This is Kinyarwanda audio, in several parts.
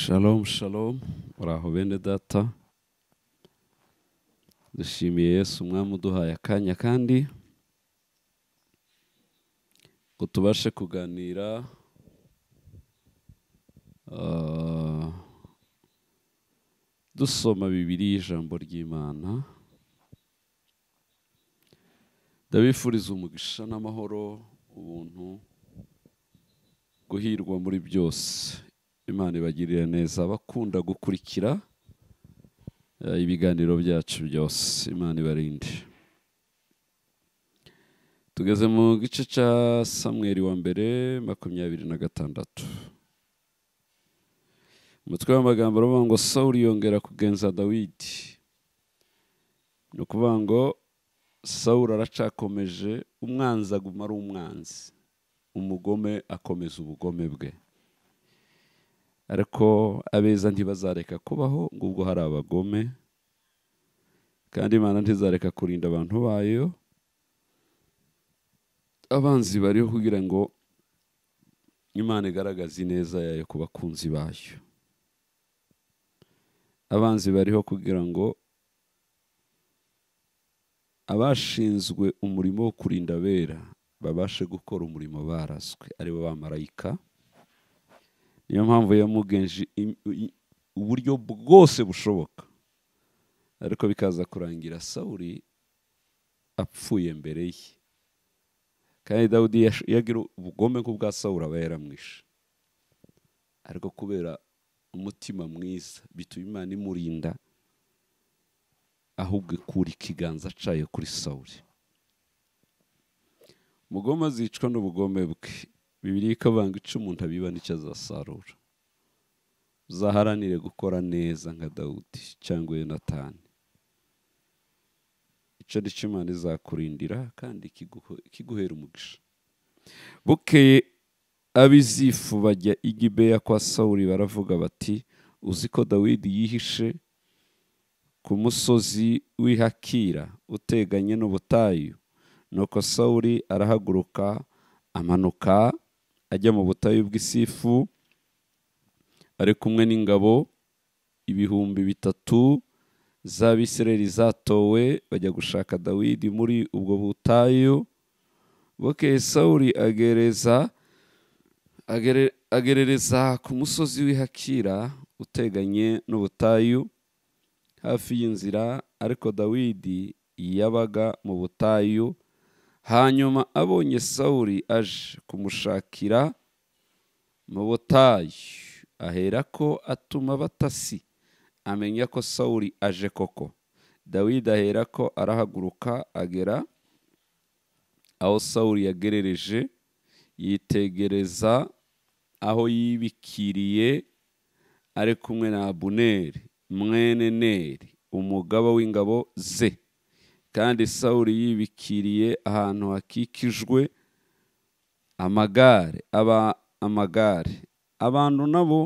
shalom shalom uraho bene data dushimiye Yesu umwami uduhaye akanya kandi ngo tubashe kuganira ah, dusoma bibiri y'ijambo ry'imana ndabifuriza umugisha n'amahoro ubuntu guhirwa muri byose imana ibagirire neza bakunda gukurikira eh, ibiganiro byacu byose imana ibarinde tugeze mu gice cya samweri wa mbere makumyabiri na gatandatu umutwe w'amagambo aravuga ngo sawuri yongera kugenza dawidi ni ukuvuga ngo sawuri aracakomeje umwanzi aguma ari umwanzi umugome akomeza ubugome bwe ariko abeza ntibazareka kubaho ngubwo hari abagome kandi imana ntizareka kurinda abantu bayo abanzi bariho kugira ngo imana igaragaze ineza yayo ku bakunzi bayo abanzi bariho kugira ngo abashinzwe umurimo wo kurinda abera babashe gukora umurimo baraswe aribo bamarayika niyo mpamvu yamugenje uburyo bwose bushoboka ariko bikaza kurangira sawuri apfuye mbere ye kandi dawudi yagira ubugome nk'ubwa sawuri aba yaramwishe ariko kubera umutima mwiza bituma imana imurinda ahubwo ikura ikiganza cyayo kuri sawuri umugome azicwa n'ubugome bwe bibiri ikavanga ica umuntu abiba n'icyo azasarura uzaharanire gukora neza nka dawudi cyangwa yonatani icyo nicyo imana izakurindira kandi ikiguhera umugisha bukeye abizifu bajya igibeya kwa sawuri baravuga bati uzi ko dawidi yihishe ku musozi w'ihakira uteganye n'ubutayu nuko sawuri arahaguruka amanuka ajya mu butayu bw'isifu ari kumwe n'ingabo ibihumbi bitatu z'abisirayeli zatowe bajya gushaka dawidi muri ubwo butayu bukeye sawuri agereza agerereza ku musozi w'ihakira uteganye n'ubutayu hafi y'inzira ariko dawidi yabaga mu butayu hanyuma abonye sawuri aje kumushakira mu butayu aherako atuma batasi amenya ko sawuri aje koko dawidi aherako arahaguruka agera aho sawuri yagerereje yitegereza aho yibikiriye ari kumwe na abuneri mwene neri umugaba w'ingabo ze kandi sawuri yibikiriye ahantu hakikijwe amagare aba amagare abantu nabo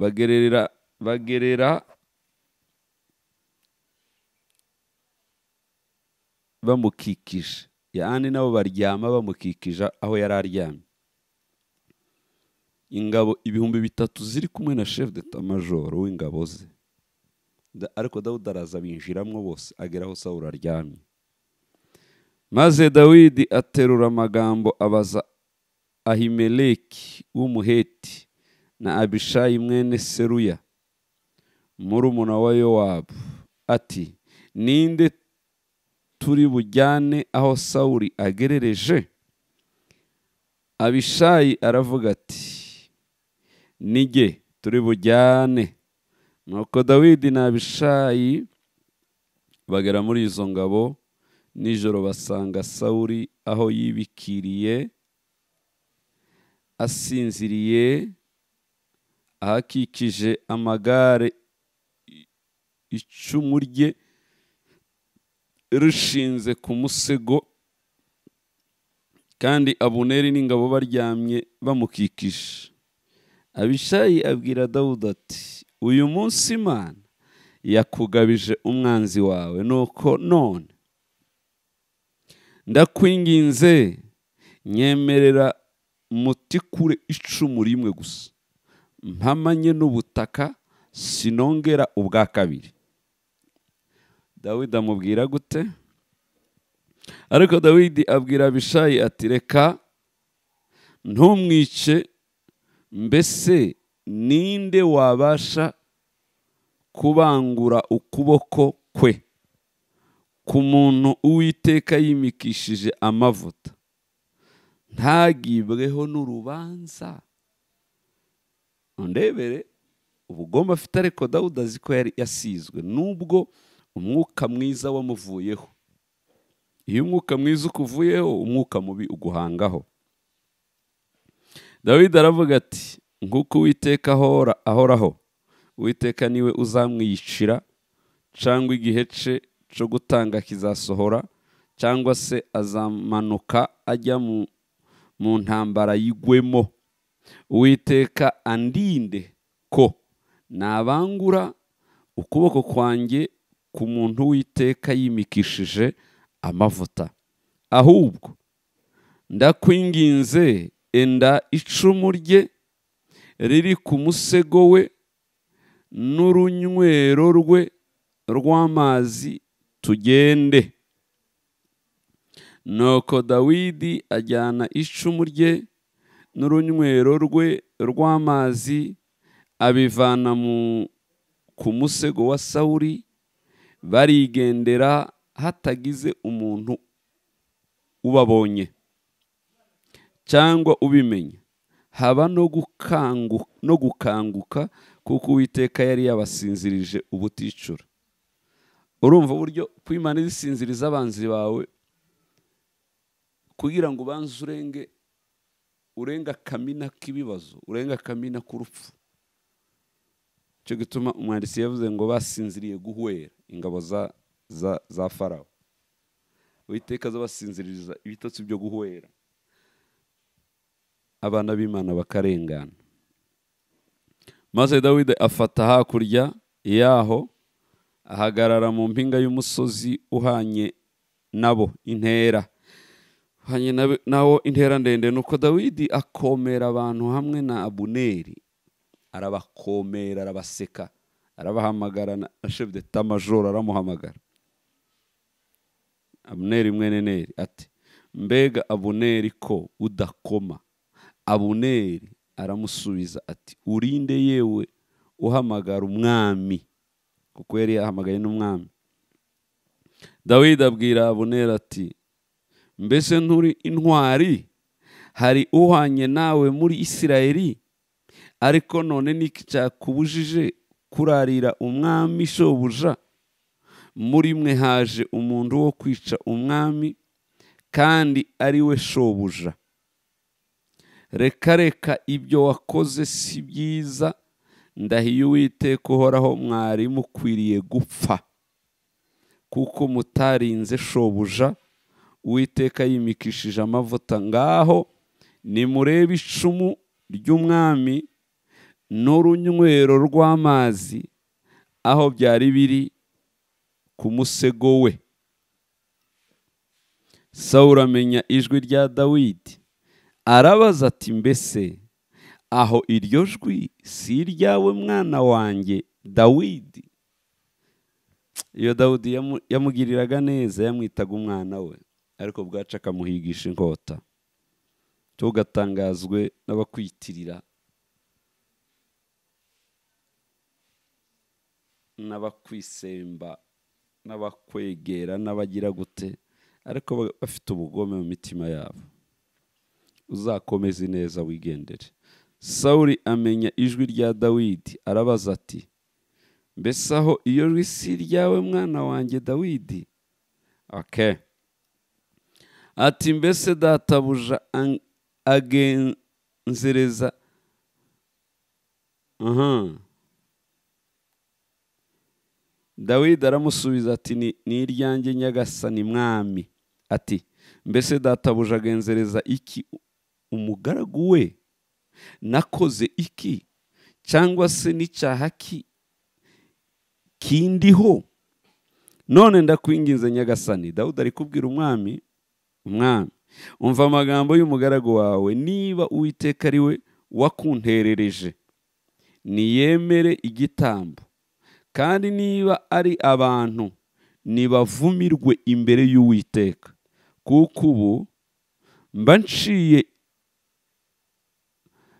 bagerera bagerera bamukikije yani nabo baryama bamukikije aho yari aryamye ingabo ibihumbi bitatu ziri kumwe na shefu de majoro w'ingabo ze ariko Dawidi araza binjiramo bose agera aho sawuri aryamye maze dawidi aterura amagambo abaza ahimeleki w'umuheti na abishayi mwene seruya murumuna wa yowabu ati ninde turi bujyane aho sawuri agerereje abishayi aravuga ati nige turi bujyane nuko dawidi na abishayi bagera muri izo ngabo nijoro basanga sawuri aho yibikiriye asinziriye ahakikije amagare icumu rye rushinze ku musego kandi abuneri n'ingabo baryamye bamukikije abishayi abwira dawudi ati uyu munsi imana yakugabije umwanzi wawe nuko none ndakwinginze nyemerera mutikure icumu rimwe gusa mpamanye n'ubutaka sinongera ubwa kabiri dawidi amubwira gute ariko dawidi abwira abishayi ati reka ntumwice mbese ninde wabasha kubangura ukuboko kwe ku muntu uwiteka yimikishije amavuta ntagibweho n'urubanza undebere ubugomba afite ariko dawuda azi ko yari yasizwe nubwo umwuka mwiza wamuvuyeho iyo umwuka mwiza ukuvuyeho umwuka mubi uguhangaho dawidi aravuga ati nk'uko uwiteka ahoraho uwiteka niwe uzamwiyicira cyangwa igihe cye cyo gutanga kizasohora cyangwa se azamanuka ajya mu ntambara yigwemo uwiteka andinde ko nabangura ukuboko kwanjye ku muntu witeka yimikishije amavuta ahubwo ndakwinginze enda icumu rye riri ku musego we n'urunywero rwe rw'amazi tugende nuko dawidi ajyana icumu rye n'urunywero rwe rw'amazi abivana mu ku musego wa sawuri barigendera hatagize umuntu ubabonye cyangwa ubimenya haba no gukanguka kuko uwiteka yari yabasinzirije ubuticura urumva uburyo ko imana izisinziriza abanzi bawe kugira ngo ubanze urenge urenga akamina k'ibibazo urenga akamina k'urupfu cyo gituma umwanditsi yavuze ngo basinziriye guhwera ingabo za farawo witeka zo basinziriza ibitotsi byo guhwera abana b'imana bakarengana maze dawidi afata hakurya yaho ahagarara mu mpinga y'umusozi uhanye nabo intera uhanye nawo intera ndende nuko dawidi akomera abantu hamwe na abuneri arabakomera arabaseka arabahamagara na shevde tamajoro aramuhamagara abuneri Neri ati mbega abuneri ko udakoma abuneri aramusubiza ati urinde yewe uhamagara umwami kuko yari yahamagaye n'umwami dawidi abwira abuneri ati mbese nturi intwari hari uhanye nawe muri isirayeli ariko none n'iki cyakubujije kurarira umwami shobuja muri mwe haje umuntu wo kwica umwami kandi ari we shobuja reka reka ibyo wakoze si byiza ndahiye uwiteka uhoraho mwarimu ukwiriye gupfa kuko mutarinze shobuja uwiteka yimikishije amavuta ngaho nimurebe icumu ry'umwami n'urunywero rw'amazi aho byari biri ku musego we sawura amenya ijwi rya dawidi arabaza ati mbese aho iryo jwi si iryawe mwana wanjye dawidi iyo dawidi yamugiriraga neza yamwitaga umwana we ariko bwacu akamuhigisha inkota tugatangazwe n'abakwitirira n'abakwisemba n'abakwegera n'abagira gute ariko bafite ubugome mu mitima yabo uzakomeze neza wigendere sawuri amenya ijwi rya dawidi arabaza ati mbese aho iyo si ryawe mwana wanjye dawidi oke ati mbese databuja agenzereza dawidi aramusubiza ati ni iryanjye nyagasani mwami ati mbese databuja agenzereza iki umugaragu we nakoze iki cyangwa se n'icyaha ki kindiho none ndakwinginze nyagasani dawudi ari kubwira umwami umwami umva amagambo y'umugaragu wawe niba uwiteka ari we wakunterereje niyemere igitambo kandi niba ari abantu nibavumirwe imbere y'uwiteka kuko ubu mba nciye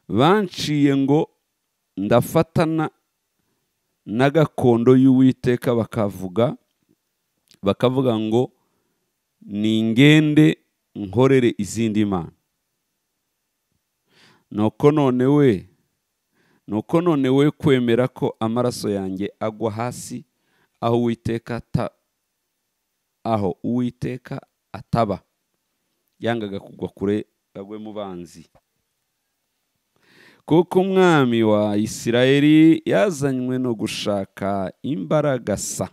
banciye ngo ndafatana na gakondo y'uwiteka bakavuga bakavuga ngo ni ingende nkorere izindi mana nuko none we nuko none we kwemera ko amaraso yanjye agwa hasi aho uwiteka aho uwiteka ataba yangaga kugwa kure agwe mu banzi kuko umwami wa isirayeli yazanywe no gushaka imbaragasa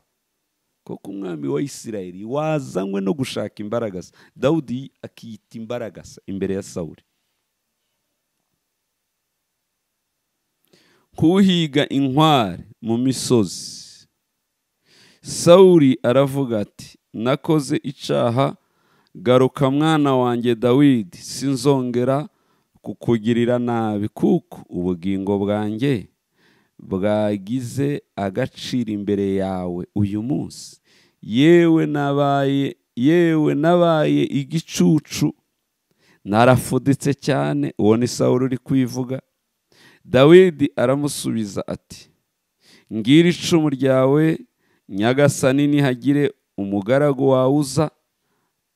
kuko umwami wa isirayeli wazanywe no gushaka imbaragasa dawudi akiyita imbaragasa imbere ya sawuri kuhiga inkware mu misozi sawuri aravuga ati nakoze icyaha garuka mwana wanjye dawidi sinzongera kukugirira nabi kuko ubugingo bwanjye bwagize agaciro imbere yawe uyu munsi yewe nabaye yewe nabaye igicucu narafuditse cyane uwo ni sawuri uri kwivuga dawidi aramusubiza ati ngira icumu ryawe nyagasani hagire umugaragu wawe uza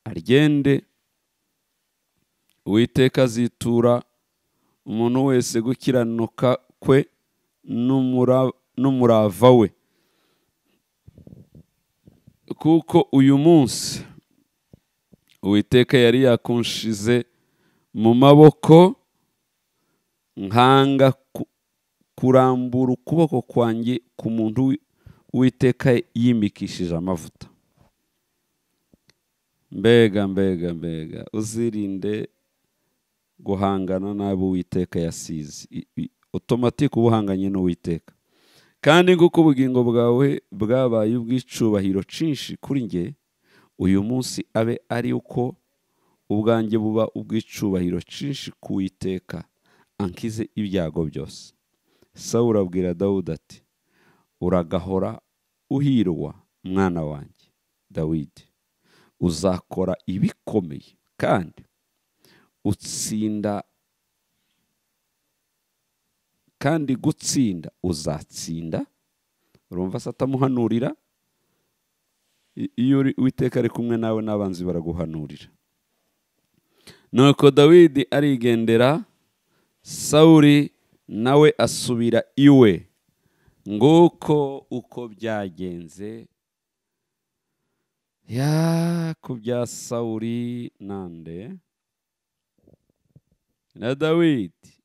aryende uwiteka azitura umuntu wese gukiranuka kwe n'umurava we kuko uyu munsi uwiteka yari yakunshize mu maboko nkanga kurambura ukuboko kwanjye ku muntu uwiteka yimikishije amavuta mbega mbega mbega uzirinde guhangana n'abo uwiteka yasize otomatike uba uhanganye n'uwiteka kandi nguko ubugingo bwawe bwabaye ubw'icubahiro cyinshi kuri njye uyu munsi abe ari uko ubwanjye buba ubw'icubahiro cyinshi ku witeka ankize ibyago byose sawura abwira dawudi ati uragahora uhirwa mwana wanjye dawidi uzakora ibikomeye kandi utsinda kandi gutsinda uzatsinda urumva se atamuhanurira iyo witeka ari kumwe nawe n'abanzi baraguhanurira nuko dawidi arigendera sawuri nawe asubira iwe nguko uko byagenze ya ku bya sawuri nande na dawidi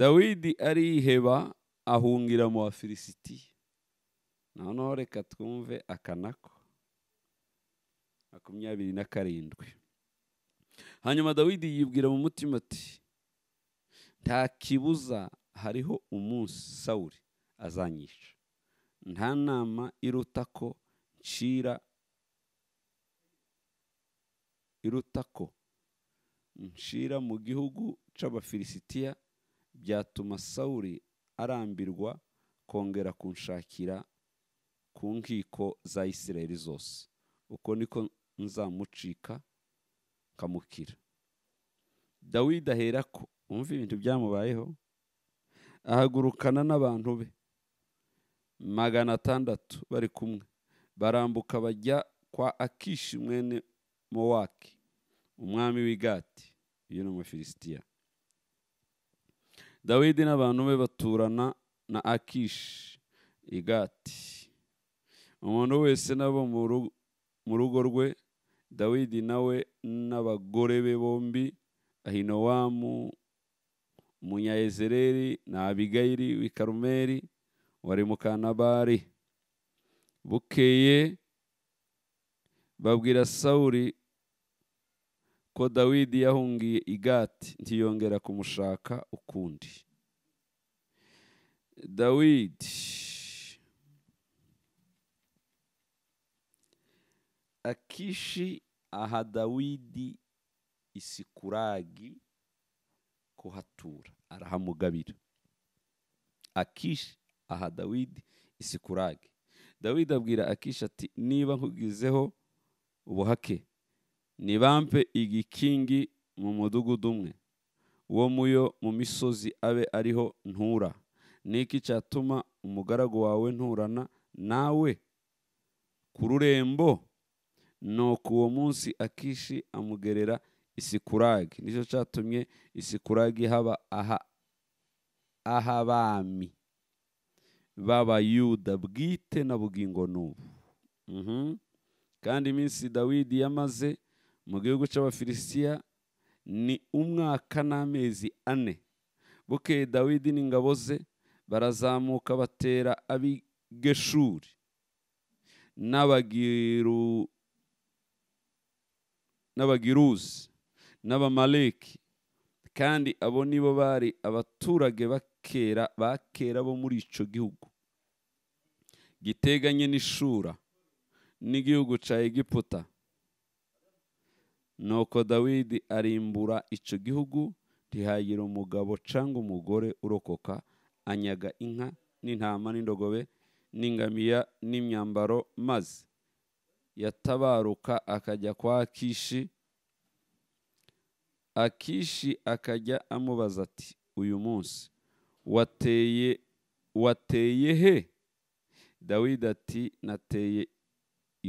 dawidi ariheba ahungira mu bafilisitiya noneho reka twumve akanako makumyabiri na karindwi hanyuma dawidi yibwira mu mutima ati nta kibuza hariho umunsi sawuri azanyisha nta nama iruta ko ncira iruta ko nshira mu gihugu c'abafilisitiya byatuma sawuli arambirwa kongera kunshakira ku nkiko za isirayeli zose uko niko nzamucika nkamukira dawidi aherako wumva ibintu byamubayeho ahagurukana n'abantu be magana atandatu bari kumwe barambuka bajya kwa akishi mwene mowaki umwami w'igati uyu ni umufilisitiya dawidi n'abantu be baturana na akishi igati umuntu wese nabo mu rugo rwe dawidi nawe n'abagore be bombi ahinowamu umunyayezereri na abigayiri w'i wari mu kanabari bukeye babwira sawuri nuko dawidi yahungiye igati ntiyongera kumushaka ukundi dawidi akishi aha dawidi isikuragi kuhatura arahamugabira akishi aha dawidi isikuragi dawidi abwira akishi ati niba nkugizeho ubuhake Nibampe igikingi mu mudugudu umwe uwo muyo mu misozi abe ariho ntura niki cyatuma umugaragu wawe nturana nawe ku rurembo nuko uwo munsi akishi amugerera isikuragi nicyo cyatumye isikuragi haba aha ah'abami b'abayuda bwite na bugingo n'ubu mhm. kandi iminsi dawidi yamaze mu gihugu cy'abafilisitiya ni umwaka n'amezi ane bukeye dawidi n'ingabo ze barazamuka batera ab'igeshuri n'abagiruzi n'abamaleki kandi abo nibo bari abaturage bakera bakera bo muri icyo gihugu giteganye n'ishura n'igihugu cya egiputa nuko dawidi arimbura icyo gihugu ntihagira umugabo cyangwa umugore urokoka anyaga inka n'intama n'indogobe n'ingamiya n'imyambaro maze yatabaruka akajya kwa akishi akishi akajya amubaza ati uyu munsi wateye wateye he dawidi ati nateye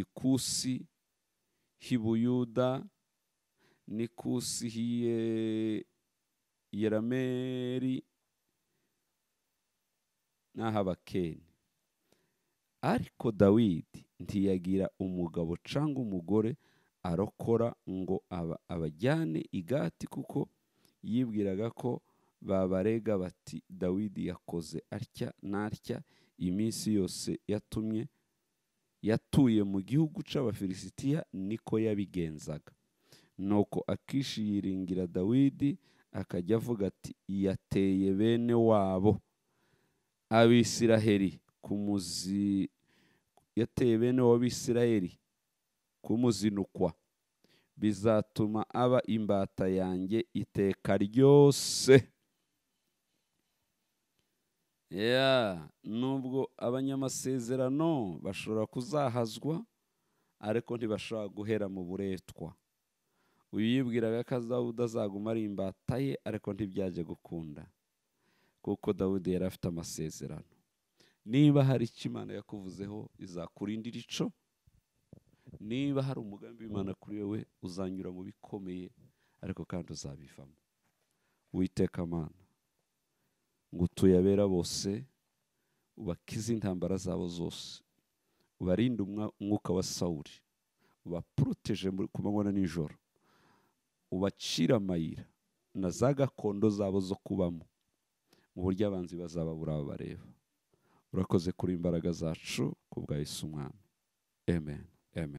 ikusi hibuyuda nikusihiye yerameri n'ahabakeni ariko dawidi ntiyagira umugabo cyangwa umugore arokora ngo abajyane igati kuko yibwiraga ko babarega bati dawidi yakoze atya n'atya iminsi yose yatumye yatuye mu gihugu cy'abafilisitiya niko yabigenzaga nuko akishi yiringira dawidi akajya avuga ati yateye bene wabo abisiraheli yateye bene wabo abisiraheli kumuzinukwa bizatuma aba imbata yanjye iteka ryose ya nubwo abanyamasezerano bashobora kuzahazwa ariko ntibashobora guhera mu buretwa uyu yibwiraga ko dawudi azaguma ari imbata ye ariko ntibyajya gukunda kuko dawudi yari afite amasezerano niba hari icyo imana yakuvuzeho izakurindira ico niba hari umugambi w'imana kuri wowe uzanyura mu bikomeye ariko kandi uzabivamo witeka amana ngo utuye abera bose ubakize intambara zabo zose ubarinde umwuka wa sawuri ubaproteje ku manywa na nijoro Ubacira amayira na za gakondo zabo zo kubamo mu buryo abanzi bazababura bareba urakoze kuri imbaraga zacu ku bwa Yesu umwami amen